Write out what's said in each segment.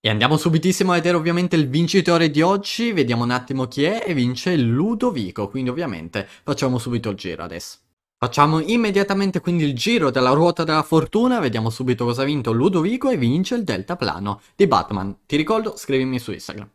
E andiamo subitissimo a vedere ovviamente il vincitore di oggi, vediamo un attimo chi è e vince Ludovico, quindi ovviamente facciamo subito il giro adesso. Facciamo immediatamente quindi il giro della ruota della fortuna, vediamo subito cosa ha vinto Ludovico e vince il deltaplano di Batman. Ti ricordo, scrivimi su Instagram.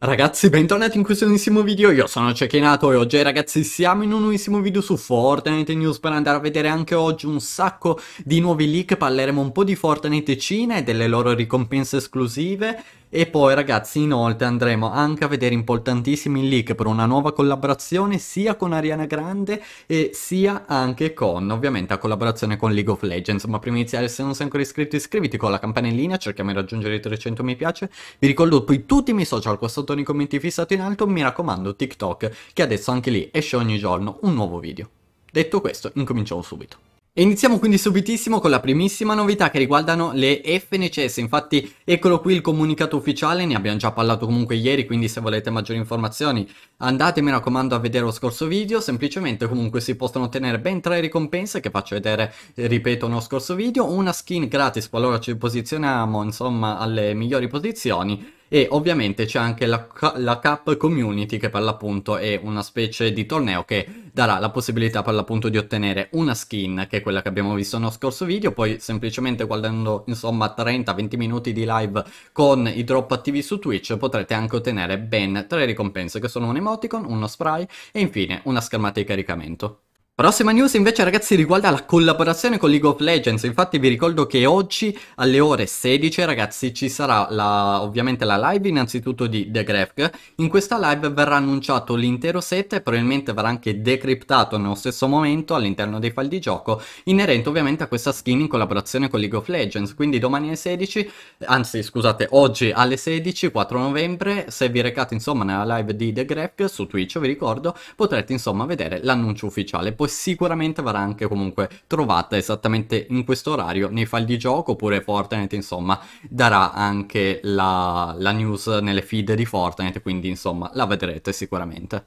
Ragazzi, bentornati in questo nuovissimo video, io sono Cecchinato e oggi ragazzi siamo in un nuovissimo video su Fortnite News per andare a vedere anche oggi un sacco di nuovi leak, parleremo un po' di Fortnite Cina e delle loro ricompense esclusive e poi ragazzi inoltre andremo anche a vedere importantissimi leak per una nuova collaborazione sia con Ariana Grande e sia anche con ovviamente la collaborazione con League of Legends. Ma prima di iniziare se non sei ancora iscritto iscriviti con la campanellina, cerchiamo di raggiungere i 300 mi piace. Vi ricordo poi tutti i miei social qua sotto nei commenti fissati in alto, mi raccomando TikTok che adesso anche lì esce ogni giorno un nuovo video. Detto questo incominciamo subito iniziamo quindi subitissimo con la primissima novità che riguardano le FNCS, infatti eccolo qui il comunicato ufficiale, ne abbiamo già parlato comunque ieri, quindi se volete maggiori informazioni andate mi raccomando a vedere lo scorso video, semplicemente comunque si possono ottenere ben tre ricompense che faccio vedere, eh, ripeto, nello scorso video, una skin gratis qualora ci posizioniamo insomma alle migliori posizioni e ovviamente c'è anche la, la Cup Community che per l'appunto è una specie di torneo che darà la possibilità per l'appunto di ottenere una skin che è quella che abbiamo visto nello scorso video poi semplicemente guardando insomma 30-20 minuti di live con i drop attivi su Twitch potrete anche ottenere ben tre ricompense che sono un emoticon, uno spray e infine una schermata di caricamento. Prossima news invece ragazzi riguarda la collaborazione con League of Legends, infatti vi ricordo che oggi alle ore 16 ragazzi ci sarà la, ovviamente la live innanzitutto di The Graph, in questa live verrà annunciato l'intero set e probabilmente verrà anche decriptato nello stesso momento all'interno dei file di gioco inerente ovviamente a questa skin in collaborazione con League of Legends, quindi domani alle 16, anzi scusate oggi alle 16, 4 novembre, se vi recate insomma nella live di The Graph su Twitch vi ricordo potrete insomma vedere l'annuncio ufficiale sicuramente verrà anche comunque trovata esattamente in questo orario nei file di gioco oppure Fortnite insomma darà anche la, la news nelle feed di Fortnite quindi insomma la vedrete sicuramente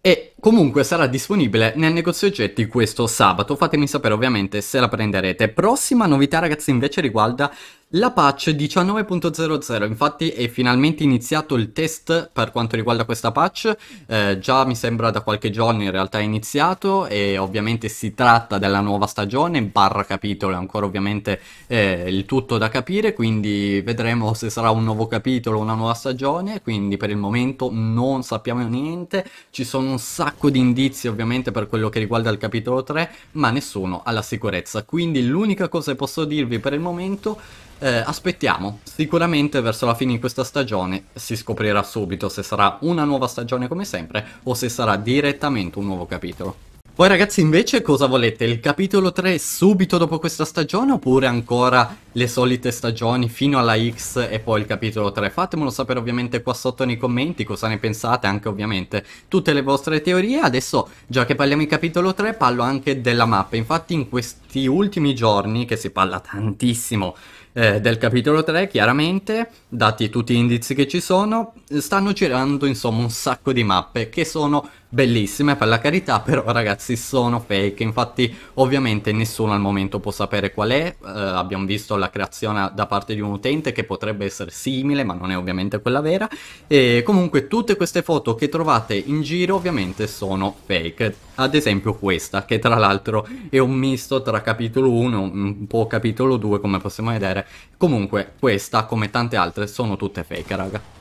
e comunque sarà disponibile nel negozio oggetti questo sabato. Fatemi sapere ovviamente se la prenderete. Prossima novità ragazzi invece riguarda la patch 19.00 infatti è finalmente iniziato il test per quanto riguarda questa patch, eh, già mi sembra da qualche giorno in realtà è iniziato e ovviamente si tratta della nuova stagione, barra capitolo, è ancora ovviamente eh, il tutto da capire, quindi vedremo se sarà un nuovo capitolo o una nuova stagione, quindi per il momento non sappiamo niente, ci sono un sacco di indizi ovviamente per quello che riguarda il capitolo 3, ma nessuno ha la sicurezza, quindi l'unica cosa che posso dirvi per il momento eh, aspettiamo, sicuramente verso la fine di questa stagione si scoprirà subito se sarà una nuova stagione come sempre o se sarà direttamente un nuovo capitolo. Voi ragazzi invece cosa volete? Il capitolo 3 subito dopo questa stagione oppure ancora le solite stagioni fino alla X e poi il capitolo 3? Fatemelo sapere ovviamente qua sotto nei commenti cosa ne pensate, anche ovviamente tutte le vostre teorie. Adesso già che parliamo di capitolo 3 parlo anche della mappa, infatti in questi ultimi giorni che si parla tantissimo eh, del capitolo 3, chiaramente, dati tutti gli indizi che ci sono, stanno girando insomma un sacco di mappe che sono bellissime per la carità, però ragazzi sono fake, infatti ovviamente nessuno al momento può sapere qual è, eh, abbiamo visto la creazione da parte di un utente che potrebbe essere simile, ma non è ovviamente quella vera, e comunque tutte queste foto che trovate in giro ovviamente sono fake, ad esempio questa, che tra l'altro è un misto tra capitolo 1 un po' capitolo 2 come possiamo vedere, comunque questa come tante altre sono tutte fake raga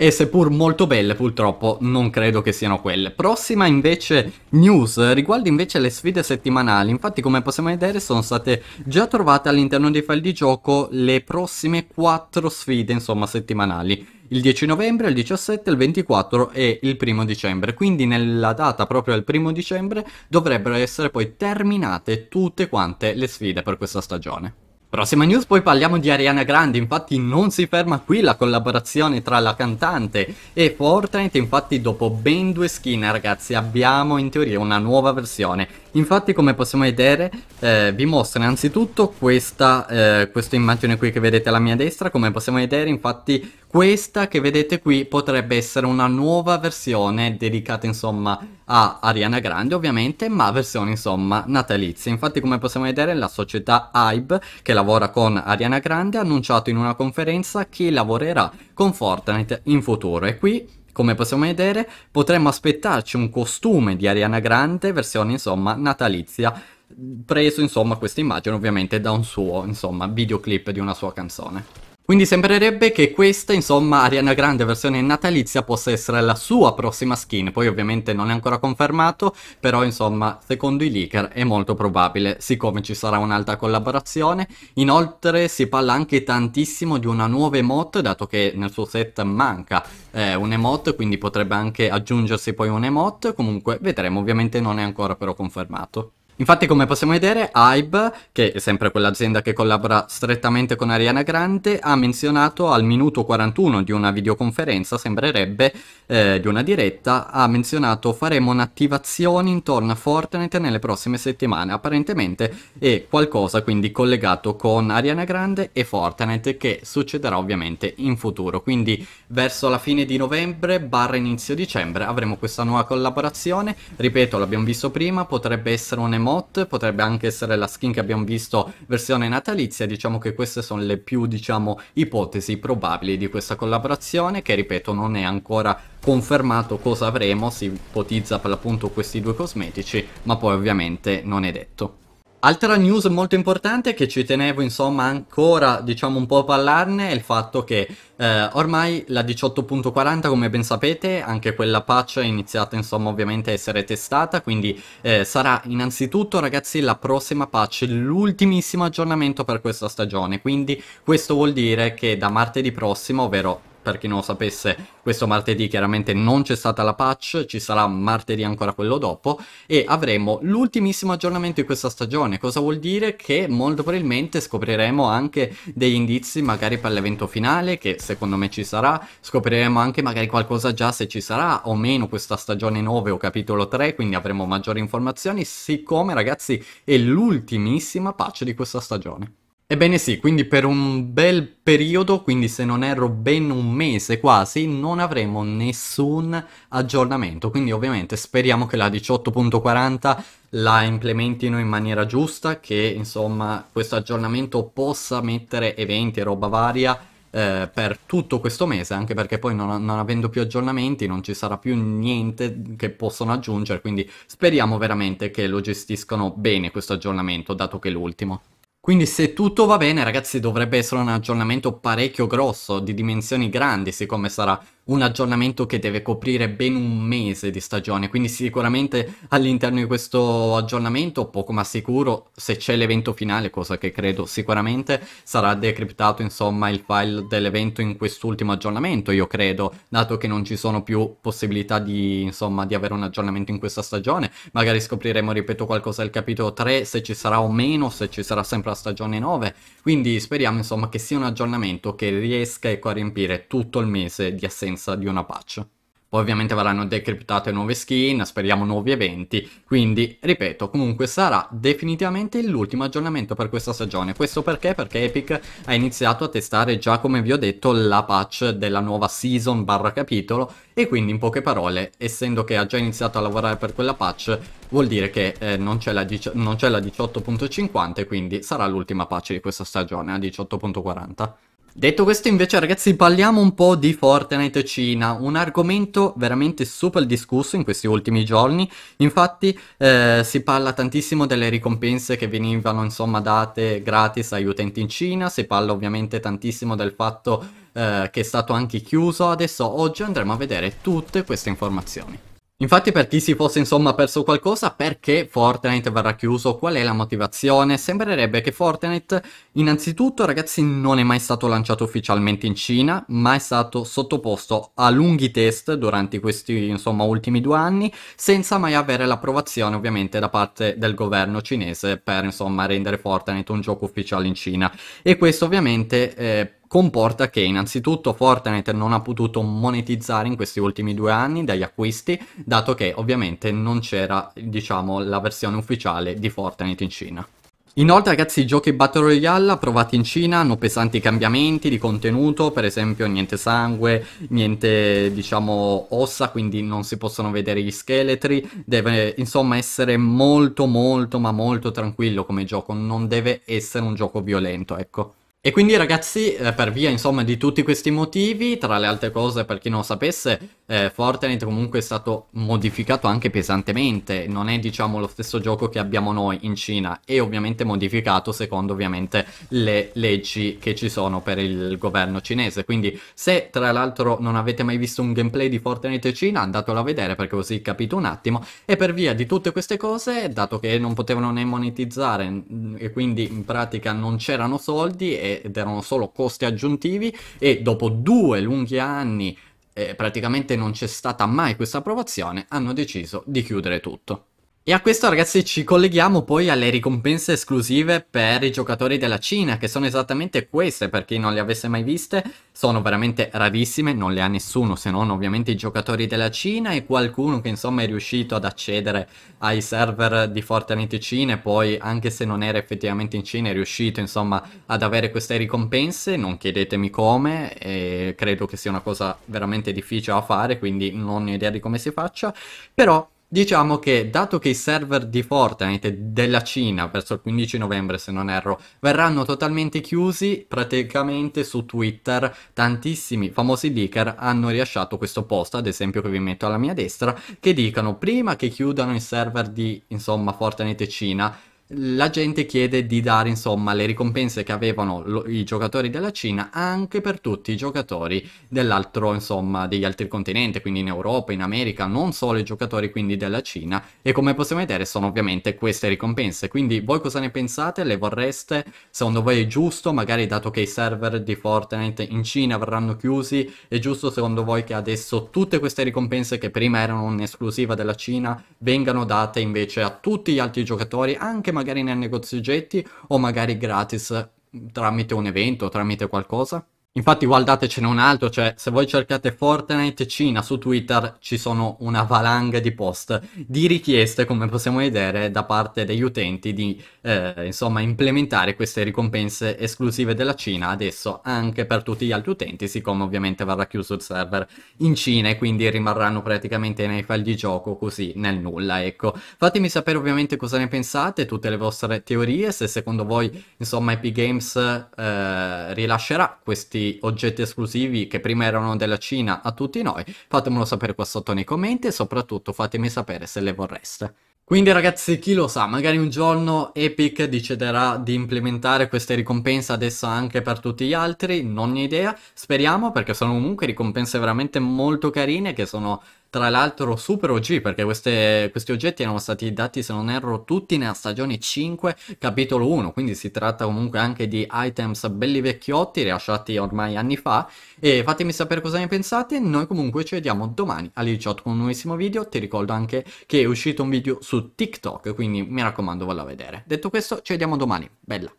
e seppur molto belle purtroppo non credo che siano quelle. Prossima invece news riguarda invece le sfide settimanali, infatti come possiamo vedere sono state già trovate all'interno dei file di gioco le prossime 4 sfide insomma settimanali il 10 novembre, il 17, il 24 e il 1 dicembre. Quindi nella data proprio del 1 dicembre dovrebbero essere poi terminate tutte quante le sfide per questa stagione. Prossima news poi parliamo di Ariana Grande, infatti non si ferma qui la collaborazione tra la cantante e Fortnite, infatti dopo ben due skin ragazzi abbiamo in teoria una nuova versione. Infatti come possiamo vedere eh, vi mostro innanzitutto questa, eh, questa immagine qui che vedete alla mia destra, come possiamo vedere infatti questa che vedete qui potrebbe essere una nuova versione dedicata insomma a Ariana Grande ovviamente ma versione insomma natalizia. Infatti come possiamo vedere la società HYBE che lavora con Ariana Grande ha annunciato in una conferenza che lavorerà con Fortnite in futuro e qui come possiamo vedere potremmo aspettarci un costume di Ariana Grande versione insomma natalizia preso insomma questa immagine ovviamente da un suo insomma videoclip di una sua canzone. Quindi sembrerebbe che questa, insomma, Ariana Grande versione natalizia possa essere la sua prossima skin, poi ovviamente non è ancora confermato, però insomma, secondo i leaker è molto probabile, siccome ci sarà un'altra collaborazione. Inoltre si parla anche tantissimo di una nuova emote, dato che nel suo set manca eh, un emote, quindi potrebbe anche aggiungersi poi un emote, comunque vedremo, ovviamente non è ancora però confermato. Infatti, come possiamo vedere, Hybe, che è sempre quell'azienda che collabora strettamente con Ariana Grande, ha menzionato al minuto 41 di una videoconferenza, sembrerebbe, eh, di una diretta, ha menzionato faremo un'attivazione intorno a Fortnite nelle prossime settimane. Apparentemente è qualcosa quindi collegato con Ariana Grande e Fortnite che succederà ovviamente in futuro. Quindi verso la fine di novembre, barra inizio dicembre, avremo questa nuova collaborazione. Ripeto, l'abbiamo visto prima, potrebbe essere un un'emozione Behemoth, potrebbe anche essere la skin che abbiamo visto versione natalizia, diciamo che queste sono le più diciamo, ipotesi probabili di questa collaborazione che ripeto non è ancora confermato cosa avremo, si ipotizza per l'appunto questi due cosmetici ma poi ovviamente non è detto. Altra news molto importante che ci tenevo insomma ancora diciamo un po' a parlarne è il fatto che eh, ormai la 18.40 come ben sapete anche quella patch è iniziata insomma ovviamente a essere testata quindi eh, sarà innanzitutto ragazzi la prossima patch l'ultimissimo aggiornamento per questa stagione quindi questo vuol dire che da martedì prossimo ovvero per chi non lo sapesse, questo martedì chiaramente non c'è stata la patch, ci sarà martedì ancora quello dopo e avremo l'ultimissimo aggiornamento di questa stagione, cosa vuol dire che molto probabilmente scopriremo anche degli indizi magari per l'evento finale che secondo me ci sarà, scopriremo anche magari qualcosa già se ci sarà o meno questa stagione 9 o capitolo 3, quindi avremo maggiori informazioni, siccome ragazzi è l'ultimissima patch di questa stagione. Ebbene sì, quindi per un bel periodo, quindi se non erro ben un mese quasi, non avremo nessun aggiornamento. Quindi ovviamente speriamo che la 18.40 la implementino in maniera giusta, che insomma questo aggiornamento possa mettere eventi e roba varia eh, per tutto questo mese, anche perché poi non, non, avendo più aggiornamenti non ci sarà più niente che possono aggiungere, quindi speriamo veramente che lo gestiscano bene questo aggiornamento, dato che è l'ultimo. Quindi se tutto va bene ragazzi dovrebbe essere un aggiornamento parecchio grosso, di dimensioni grandi, siccome sarà un aggiornamento che deve coprire ben un mese di stagione, quindi sicuramente all'interno di questo aggiornamento, poco ma sicuro, se c'è l'evento finale, cosa che credo sicuramente, sarà decryptato insomma il file dell'evento in quest'ultimo aggiornamento, io credo, dato che non ci sono più possibilità di, insomma, di avere un aggiornamento in questa stagione, magari scopriremo, ripeto, qualcosa del capitolo 3, se ci sarà o meno, se ci sarà sempre la stagione 9, quindi speriamo insomma che sia un aggiornamento che riesca ecco, a riempire tutto il mese di assenza l'uscienza di una patch. Poi ovviamente verranno decryptate nuove skin, speriamo nuovi eventi, quindi ripeto, comunque sarà definitivamente l'ultimo aggiornamento per questa stagione. Questo perché? Perché Epic ha iniziato a testare già come vi ho detto la patch della nuova season barra capitolo e quindi in poche parole, essendo che ha già iniziato a lavorare per quella patch, vuol dire che eh, non c'è la, la 18.50 quindi sarà l'ultima patch di questa stagione a 18.40. Detto questo invece ragazzi parliamo un po' di Fortnite Cina, un argomento veramente super discusso in questi ultimi giorni, infatti eh, si parla tantissimo delle ricompense che venivano insomma date gratis agli utenti in Cina, si parla ovviamente tantissimo del fatto eh, che è stato anche chiuso, adesso oggi andremo a vedere tutte queste informazioni. Infatti per chi si fosse insomma perso qualcosa, perché Fortnite verrà chiuso? Qual è la motivazione? Sembrerebbe che Fortnite innanzitutto ragazzi non è mai stato lanciato ufficialmente in Cina, ma è stato sottoposto a lunghi test durante questi insomma ultimi due anni, senza mai avere l'approvazione ovviamente da parte del governo cinese per insomma rendere Fortnite un gioco ufficiale in Cina. E questo ovviamente eh, comporta che innanzitutto Fortnite non ha potuto monetizzare in questi ultimi due anni dagli acquisti, dato che ovviamente non c'era, diciamo, la versione ufficiale di Fortnite in Cina. Inoltre ragazzi i giochi Battle Royale approvati in Cina hanno pesanti cambiamenti di contenuto, per esempio niente sangue, niente diciamo ossa, quindi non si possono vedere gli scheletri, deve insomma essere molto molto ma molto tranquillo come gioco, non deve essere un gioco violento ecco. E quindi ragazzi, eh, per via insomma di tutti questi motivi, tra le altre cose per chi non lo sapesse, eh, Fortnite comunque è stato modificato anche pesantemente, non è diciamo lo stesso gioco che abbiamo noi in Cina e ovviamente modificato secondo ovviamente le leggi che ci sono per il governo cinese, quindi se tra l'altro non avete mai visto un gameplay di Fortnite Cina andatelo a vedere perché così capite un attimo e per via di tutte queste cose, dato che non potevano né monetizzare mm, e quindi in pratica non c'erano soldi ed erano solo costi aggiuntivi e dopo due lunghi anni eh, praticamente non c'è stata mai questa approvazione, hanno deciso di chiudere tutto. E a questo ragazzi ci colleghiamo poi alle ricompense esclusive per i giocatori della Cina, che sono esattamente queste, per chi non le avesse mai viste, sono veramente rarissime, non le ha nessuno se non ovviamente i giocatori della Cina e qualcuno che insomma è riuscito ad accedere ai server di Fortnite Cina e poi anche se non era effettivamente in Cina è riuscito insomma ad avere queste ricompense, non chiedetemi come, credo che sia una cosa veramente difficile da fare, quindi non ho idea di come si faccia, però Diciamo che dato che i server di Fortnite della Cina verso il 15 novembre se non erro verranno totalmente chiusi, praticamente su Twitter tantissimi famosi leaker hanno rilasciato questo post, ad esempio che vi metto alla mia destra, che dicono prima che chiudano i server di insomma Fortnite Cina la gente chiede di dare insomma le ricompense che avevano lo, i giocatori della Cina anche per tutti i giocatori dell'altro insomma degli altri continenti quindi in Europa in America non solo i giocatori quindi della Cina e come possiamo vedere sono ovviamente queste ricompense quindi voi cosa ne pensate le vorreste secondo voi è giusto magari dato che i server di Fortnite in Cina verranno chiusi è giusto secondo voi che adesso tutte queste ricompense che prima erano un'esclusiva della Cina vengano date invece a tutti gli altri giocatori anche magari nel negozio oggetti o magari gratis mm, tramite un evento, tramite qualcosa? Infatti guardatecene un altro, cioè se voi cercate Fortnite Cina su Twitter ci sono una valanga di post, di richieste come possiamo vedere da parte degli utenti di eh, insomma implementare queste ricompense esclusive della Cina adesso anche per tutti gli altri utenti siccome ovviamente verrà chiuso il server in Cina e quindi rimarranno praticamente nei file di gioco così nel nulla ecco. Fatemi sapere ovviamente cosa ne pensate, tutte le vostre teorie, se secondo voi insomma Epic Games eh, rilascerà questi oggetti esclusivi che prima erano della Cina a tutti noi, fatemelo sapere qua sotto nei commenti e soprattutto fatemi sapere se le vorreste. Quindi ragazzi, chi lo sa, magari un giorno Epic deciderà di implementare queste ricompense adesso anche per tutti gli altri, non ne ho idea, speriamo perché sono comunque ricompense veramente molto carine che sono tra l'altro super OG perché queste, questi oggetti erano stati dati se non erro tutti nella stagione 5 capitolo 1 quindi si tratta comunque anche di items belli vecchiotti rilasciati ormai anni fa e fatemi sapere cosa ne pensate noi comunque ci vediamo domani alle 18 con un nuovissimo video ti ricordo anche che è uscito un video su TikTok quindi mi raccomando vallo a vedere detto questo ci vediamo domani bella